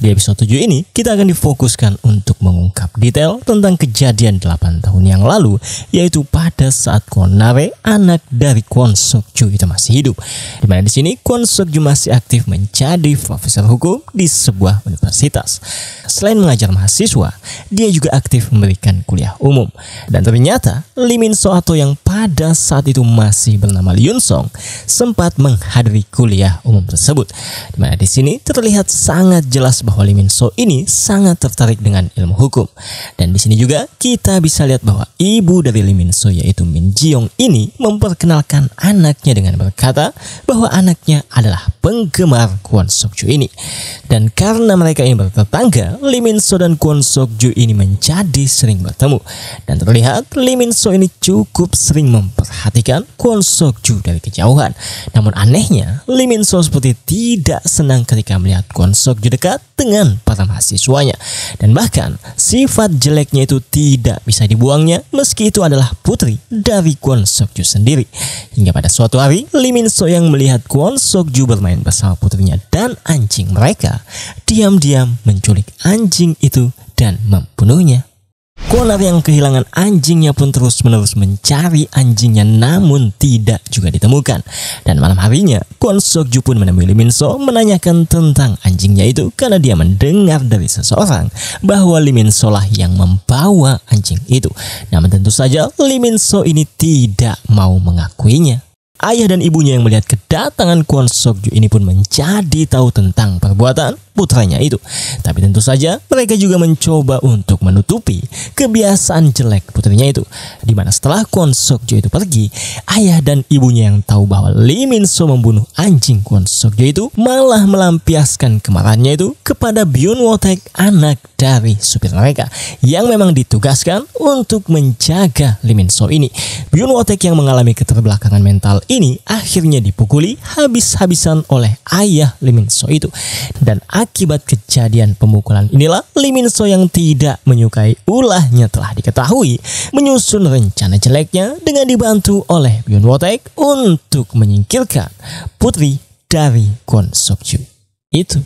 Di episode 7 ini, kita akan difokuskan untuk mengungkap detail tentang kejadian 8 tahun yang lalu, yaitu pada saat Konawe, anak dari Kwon Sukju itu masih hidup. Dimana di sini Kwon Sukju masih aktif menjadi profesor hukum di sebuah universitas. Selain mengajar mahasiswa, dia juga aktif memberikan kuliah umum. Dan ternyata, Limin Soato yang pada saat itu masih bernama Yun Song sempat menghadiri kuliah umum tersebut. Di mana di sini terlihat sangat jelas bahwa Lee Min So ini sangat tertarik dengan ilmu hukum. Dan di sini juga kita bisa lihat bahwa ibu dari Lee Min So yaitu Min Ji Yong ini memperkenalkan anaknya dengan berkata bahwa anaknya adalah penggemar Kwon Sok Ju ini. Dan karena mereka ini bertetangga, Lee Min So dan Kwon Sok Ju ini menjadi sering bertemu. Dan terlihat Lee Min So ini cukup sering memperhatikan Kwon Sok Ju dari kejauhan. Namun anehnya, Lee Min seperti tidak senang ketika melihat Kwon Sok Ju dekat dengan para mahasiswanya. Dan bahkan, sifat jeleknya itu tidak bisa dibuangnya meski itu adalah putri dari Kwon Sok Ju sendiri. Hingga pada suatu hari, Lee Min yang melihat Kwon Sok Ju bermain bersama putrinya dan anjing mereka, diam-diam menculik anjing itu dan membunuhnya. Kolar yang kehilangan anjingnya pun terus-menerus mencari anjingnya namun tidak juga ditemukan. Dan malam harinya, Kwon Sokju pun menemui Lee Min So menanyakan tentang anjingnya itu karena dia mendengar dari seseorang bahwa Lee Min So lah yang membawa anjing itu. Namun tentu saja Lee Min So ini tidak mau mengakuinya. Ayah dan ibunya yang melihat kedatangan Kwon Sokju ini pun menjadi tahu tentang perbuatan putranya itu. Tapi tentu saja mereka juga mencoba untuk menutupi kebiasaan jelek putrinya itu. Dimana setelah Kwon Jo itu pergi, ayah dan ibunya yang tahu bahwa Lee Min So membunuh anjing Kwon Jo itu malah melampiaskan kemarahannya itu kepada Byun Wotek anak dari supir mereka yang memang ditugaskan untuk menjaga Lee Min So ini. Byun Wotek yang mengalami keterbelakangan mental ini akhirnya dipukuli habis-habisan oleh ayah Lee Min So itu. Dan akibat kejadian pemukulan inilah Lee Min So yang tidak menyukai ulahnya telah diketahui menyusun rencana jeleknya dengan dibantu oleh Byun Wotek untuk menyingkirkan putri dari Kwon Itu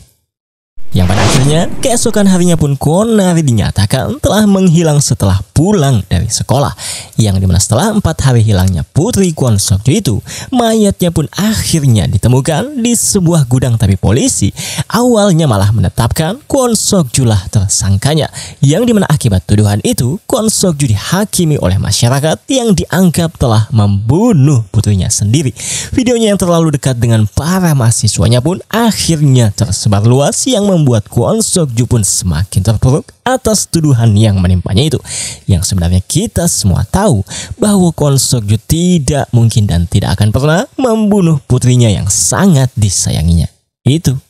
yang pada akhirnya keesokan harinya pun Konari dinyatakan telah menghilang setelah pulang dari sekolah. Yang dimana setelah empat hari hilangnya Putri Kwon Sokjo itu, mayatnya pun akhirnya ditemukan di sebuah gudang tapi polisi awalnya malah menetapkan Kwon Sokjo lah tersangkanya. Yang dimana akibat tuduhan itu, Kwon Sokjo dihakimi oleh masyarakat yang dianggap telah membunuh putrinya sendiri. Videonya yang terlalu dekat dengan para mahasiswanya pun akhirnya tersebar luas yang membuat membuat Kwon Sok Ju pun semakin terpuruk atas tuduhan yang menimpanya itu. Yang sebenarnya kita semua tahu bahwa Kwon Sok Ju tidak mungkin dan tidak akan pernah membunuh putrinya yang sangat disayanginya. Itu.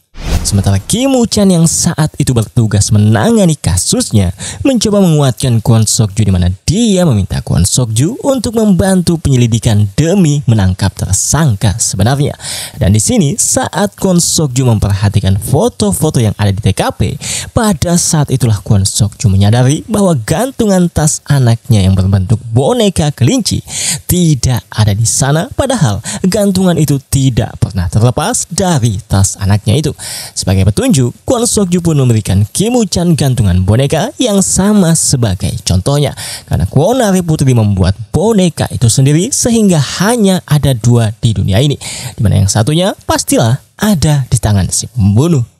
Sementara Kim Woo yang saat itu bertugas menangani kasusnya mencoba menguatkan Kwon Sok di mana dia meminta Kwon Sok Ju untuk membantu penyelidikan demi menangkap tersangka sebenarnya. Dan di sini saat Kwon Sok Ju memperhatikan foto-foto yang ada di TKP, pada saat itulah Kwon Sok Ju menyadari bahwa gantungan tas anaknya yang berbentuk boneka kelinci tidak ada di sana padahal gantungan itu tidak pernah terlepas dari tas anaknya itu. Sebagai petunjuk, Kwon Ju pun memberikan Kimuchan gantungan boneka yang sama sebagai contohnya. Karena Kwon Ari Putri membuat boneka itu sendiri sehingga hanya ada dua di dunia ini. Dimana yang satunya pastilah ada di tangan si pembunuh.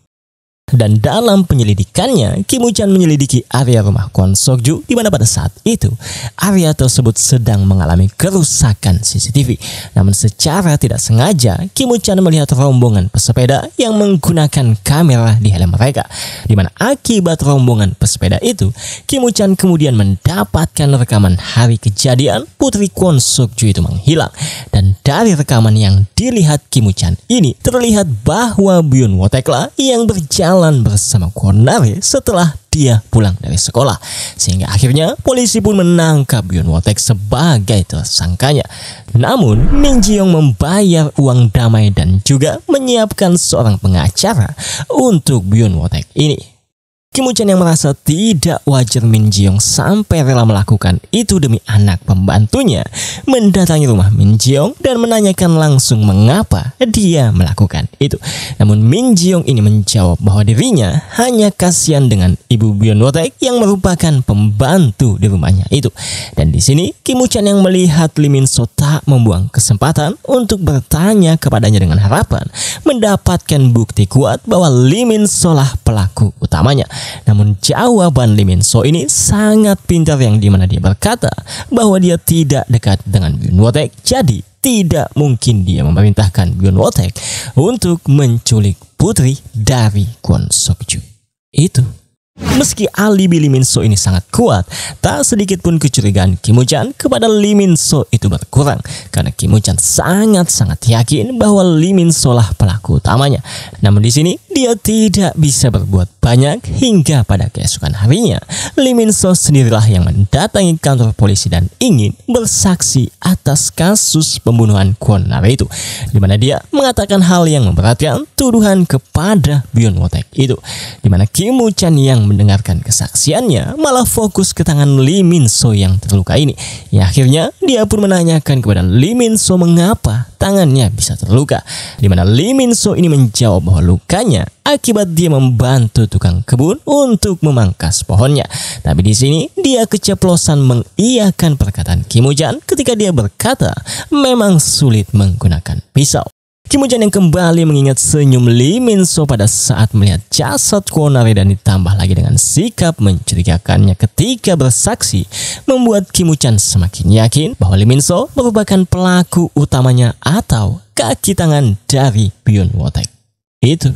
Dan dalam penyelidikannya, Kim woo menyelidiki area rumah Kwon Ju di mana pada saat itu area tersebut sedang mengalami kerusakan CCTV. Namun secara tidak sengaja, Kim woo melihat rombongan pesepeda yang menggunakan kamera di helm mereka. Di mana akibat rombongan pesepeda itu, Kim woo kemudian mendapatkan rekaman hari kejadian Putri Kwon Ju itu menghilang. Dan dari rekaman yang dilihat Kim woo ini terlihat bahwa Byun Wotekla yang berjalan jalan bersama Kornare setelah dia pulang dari sekolah. Sehingga akhirnya polisi pun menangkap Yun Wotek sebagai tersangkanya. Namun, Min Yong membayar uang damai dan juga menyiapkan seorang pengacara untuk Yun Wotek ini. Kim Uchan yang merasa tidak wajar Min Jeong sampai rela melakukan itu demi anak pembantunya mendatangi rumah Min Jeong dan menanyakan langsung mengapa dia melakukan itu. Namun Min Jeong ini menjawab bahwa dirinya hanya kasihan dengan ibu Bion Wotek yang merupakan pembantu di rumahnya itu. Dan di sini Kim Uchan yang melihat Lee Min So tak membuang kesempatan untuk bertanya kepadanya dengan harapan mendapatkan bukti kuat bahwa Lee Min So lah pelaku utamanya. Namun jawaban Min So ini sangat pintar yang dimana dia berkata bahwa dia tidak dekat dengan Byun Wotek. Jadi tidak mungkin dia memerintahkan Byun Wotek untuk menculik putri dari Kwon Ju. Itu. Meski alibi Lee Min So ini sangat kuat, tak sedikit pun kecurigaan Kim Ujan kepada Lee Min So itu berkurang karena Kim Ujan sangat-sangat yakin bahwa Lee Min So lah pelaku utamanya. Namun di sini dia tidak bisa berbuat banyak hingga pada keesokan harinya, Lee Min So sendirilah yang mendatangi kantor polisi dan ingin bersaksi atas kasus pembunuhan Kwon Nare itu, di mana dia mengatakan hal yang memberatkan tuduhan kepada Byun Wotek itu, di mana Kim Woo Chan yang mendengarkan kesaksiannya malah fokus ke tangan Lee Min So yang terluka ini. Ya, akhirnya dia pun menanyakan kepada Lee Min So mengapa tangannya bisa terluka, di mana Lee Min So ini menjawab bahwa lukanya akibat dia membantu tukang kebun untuk memangkas pohonnya. Tapi di sini dia keceplosan mengiyakan perkataan Kimujan ketika dia berkata memang sulit menggunakan pisau. Kimujan yang kembali mengingat senyum Lee Min So pada saat melihat jasad Konari dan ditambah lagi dengan sikap mencurigakannya ketika bersaksi membuat Kimujan semakin yakin bahwa Lee Min So merupakan pelaku utamanya atau kaki tangan dari Byun Wotek. Itu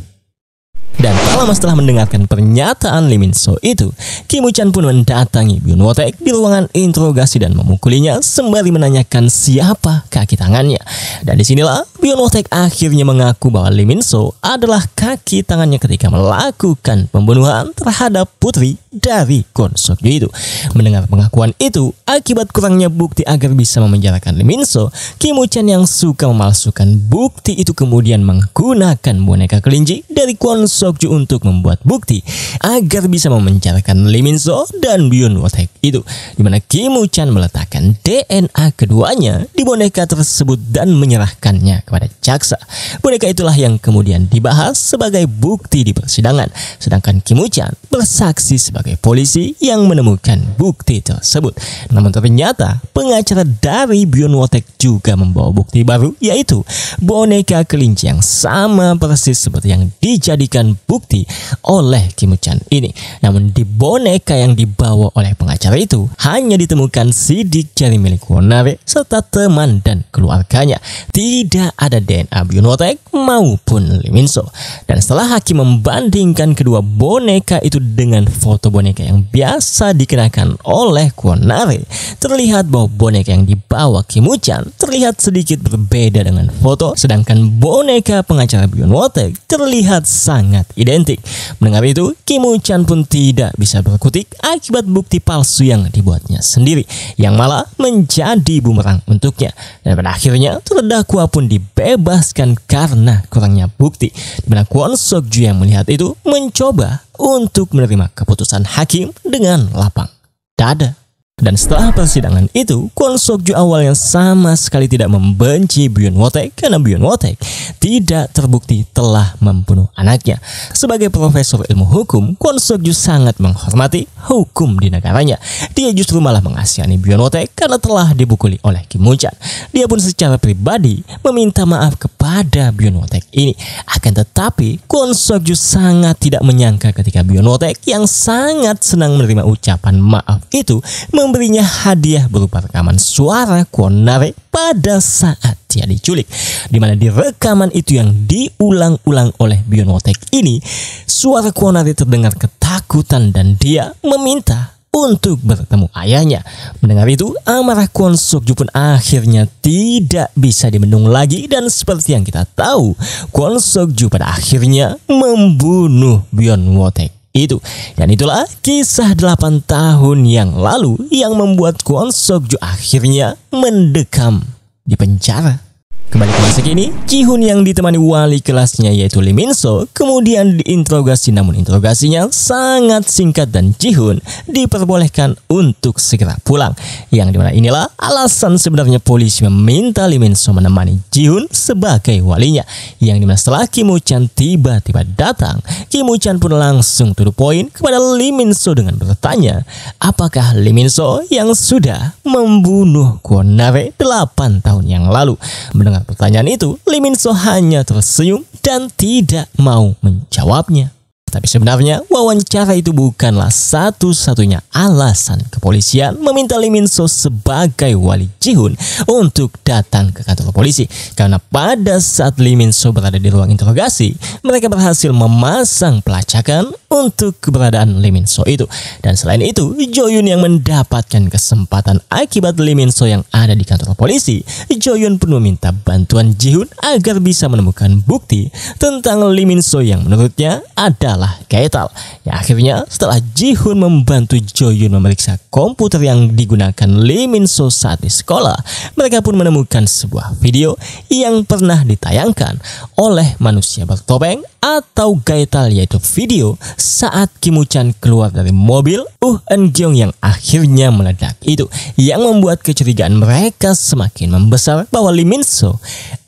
dan tak lama setelah mendengarkan pernyataan Min So itu, Kim Chan pun mendatangi Byun Taek di ruangan interogasi dan memukulinya sembari menanyakan siapa kaki tangannya. Dan disinilah Byun Taek akhirnya mengaku bahwa Min So adalah kaki tangannya ketika melakukan pembunuhan terhadap putri dari Gon itu. Mendengar pengakuan itu, akibat kurangnya bukti agar bisa memenjarakan Min So, Kim Chan yang suka memalsukan bukti itu kemudian menggunakan boneka kelinci dari Kwon Sokju untuk membuat bukti agar bisa memencarkan Lee Min So dan Byun Wotek itu di mana Kim Woo Chan meletakkan DNA keduanya di boneka tersebut dan menyerahkannya kepada jaksa. Boneka itulah yang kemudian dibahas sebagai bukti di persidangan sedangkan Kim Woo Chan bersaksi sebagai polisi yang menemukan bukti tersebut. Namun ternyata pengacara dari Byun Wotek juga membawa bukti baru yaitu boneka kelinci yang sama persis seperti yang dijadikan bukti oleh Kim Chan ini. Namun di boneka yang dibawa oleh pengacara itu hanya ditemukan sidik jari milik Wonare serta teman dan keluarganya. Tidak ada DNA Bionotek maupun Liminso. Dan setelah hakim membandingkan kedua boneka itu dengan foto boneka yang biasa dikenakan oleh Wonare, terlihat bahwa boneka yang dibawa Kim Chan terlihat sedikit berbeda dengan foto sedangkan boneka pengacara Bionotek terlihat sangat sangat identik. Mendengar itu, Kim Chan pun tidak bisa berkutik akibat bukti palsu yang dibuatnya sendiri, yang malah menjadi bumerang untuknya. Dan pada akhirnya, terdakwa pun dibebaskan karena kurangnya bukti. Dimana Kwon Sok Ju yang melihat itu mencoba untuk menerima keputusan hakim dengan lapang dada. Dan setelah persidangan itu, Kwon Ju awalnya sama sekali tidak membenci Byun Wotek karena Byun Wotek tidak terbukti telah membunuh anaknya. Sebagai profesor ilmu hukum, Kwon Ju sangat menghormati hukum di negaranya. Dia justru malah mengasihani Byun Wotek karena telah dibukuli oleh Kim Woo-chan. Dia pun secara pribadi meminta maaf kepada Byun Wotek ini. Akan tetapi, Kwon Ju sangat tidak menyangka ketika Byun Wotek yang sangat senang menerima ucapan maaf itu mem memberinya hadiah berupa rekaman suara Konare pada saat dia diculik. Di mana di rekaman itu yang diulang-ulang oleh Bionotek ini, suara Konare terdengar ketakutan dan dia meminta untuk bertemu ayahnya. Mendengar itu, amarah Kwon Sokju pun akhirnya tidak bisa dibendung lagi dan seperti yang kita tahu, Kwon Sokju pada akhirnya membunuh Bion Wotek itu. Dan itulah kisah 8 tahun yang lalu yang membuat Kwon Sokju akhirnya mendekam di penjara. Kembali ke masa kini, Ji-hun yang ditemani wali kelasnya yaitu Lee Min So kemudian diinterogasi namun interogasinya sangat singkat dan Jihun diperbolehkan untuk segera pulang. Yang dimana inilah alasan sebenarnya polisi meminta Lee Min So menemani Jihun sebagai walinya. Yang dimana setelah Kim Kimu Chan tiba-tiba datang, Kim Kimu Chan pun langsung turun poin kepada Lee Min So dengan bertanya, apakah Lee Min So yang sudah membunuh Kwon Nare 8 tahun yang lalu? Mendengar pertanyaan itu, Liminso hanya tersenyum dan tidak mau menjawabnya. Tapi sebenarnya wawancara itu bukanlah satu-satunya alasan kepolisian meminta Lee Min So sebagai wali Jihun untuk datang ke kantor polisi. Karena pada saat Lee Min So berada di ruang interogasi, mereka berhasil memasang pelacakan untuk keberadaan Lee Min So itu. Dan selain itu, Jo Yun yang mendapatkan kesempatan akibat Lee Min So yang ada di kantor polisi, Jo Yun pun meminta bantuan Jihun agar bisa menemukan bukti tentang Lee Min So yang menurutnya adalah malah Kaital. Ya, akhirnya setelah Jihun membantu Joyun memeriksa komputer yang digunakan Lee Min So saat di sekolah, mereka pun menemukan sebuah video yang pernah ditayangkan oleh manusia bertopeng atau Gaital yaitu video saat Kim Chan keluar dari mobil Uh Eun Gyong yang akhirnya meledak itu yang membuat kecurigaan mereka semakin membesar bahwa Lee Min So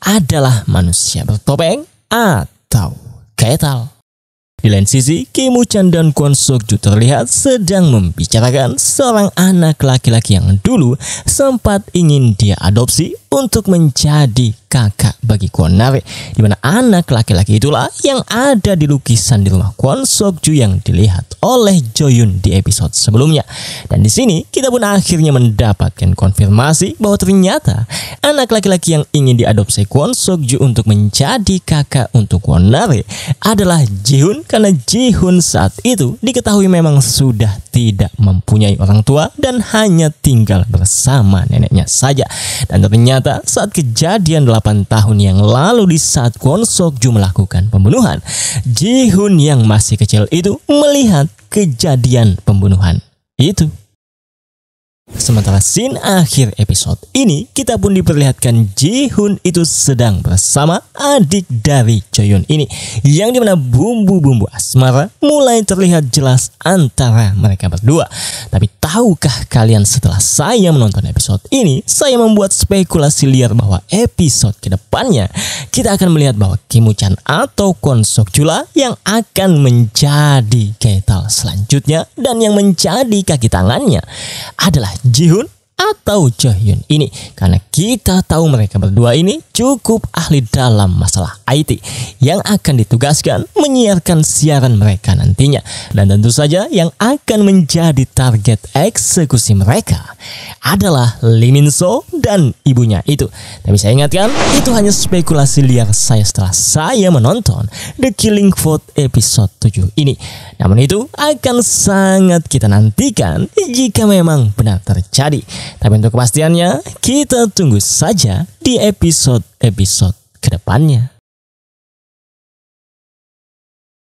adalah manusia bertopeng atau Gaital. Di lain sisi, Kim chan dan Kwon Suk-ju terlihat sedang membicarakan seorang anak laki-laki yang dulu sempat ingin dia adopsi untuk menjadi kakak bagi Kwon Nare, di mana anak laki-laki itulah yang ada di lukisan di rumah Kwon Sok Ju yang dilihat oleh Jo-yun di episode sebelumnya. Dan di sini kita pun akhirnya mendapatkan konfirmasi bahwa ternyata anak laki-laki yang ingin diadopsi Kwon Sok Ju untuk menjadi kakak untuk Kwon Nare adalah Jihun karena Jihun saat itu diketahui memang sudah tidak mempunyai orang tua dan hanya tinggal bersama neneknya saja. Dan ternyata saat kejadian tahun yang lalu di saat Kwon Sok Ju melakukan pembunuhan, Ji Hoon yang masih kecil itu melihat kejadian pembunuhan itu. Sementara scene akhir episode ini, kita pun diperlihatkan Ji Jihun itu sedang bersama adik dari Choyun ini. Yang dimana bumbu-bumbu asmara mulai terlihat jelas antara mereka berdua. Tapi tahukah kalian setelah saya menonton episode ini, saya membuat spekulasi liar bahwa episode kedepannya kita akan melihat bahwa Kim Kimuchan atau Kwon Sok Chula yang akan menjadi kaitan selanjutnya dan yang menjadi kaki tangannya adalah Jihun atau Jahyun ini karena kita tahu mereka berdua ini cukup ahli dalam masalah IT yang akan ditugaskan menyiarkan siaran mereka nantinya dan tentu saja yang akan menjadi target eksekusi mereka adalah Lee Min So dan ibunya itu tapi saya ingatkan itu hanya spekulasi liar saya setelah saya menonton The Killing Vote episode 7 ini namun itu akan sangat kita nantikan jika memang benar terjadi tapi untuk kepastiannya, kita tunggu saja di episode-episode kedepannya.